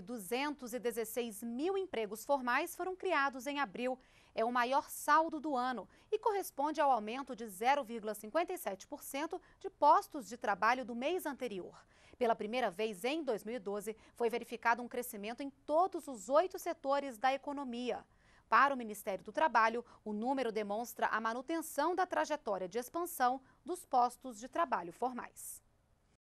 216 mil empregos formais foram criados em abril. É o maior saldo do ano e corresponde ao aumento de 0,57% de postos de trabalho do mês anterior. Pela primeira vez em 2012, foi verificado um crescimento em todos os oito setores da economia. Para o Ministério do Trabalho, o número demonstra a manutenção da trajetória de expansão dos postos de trabalho formais.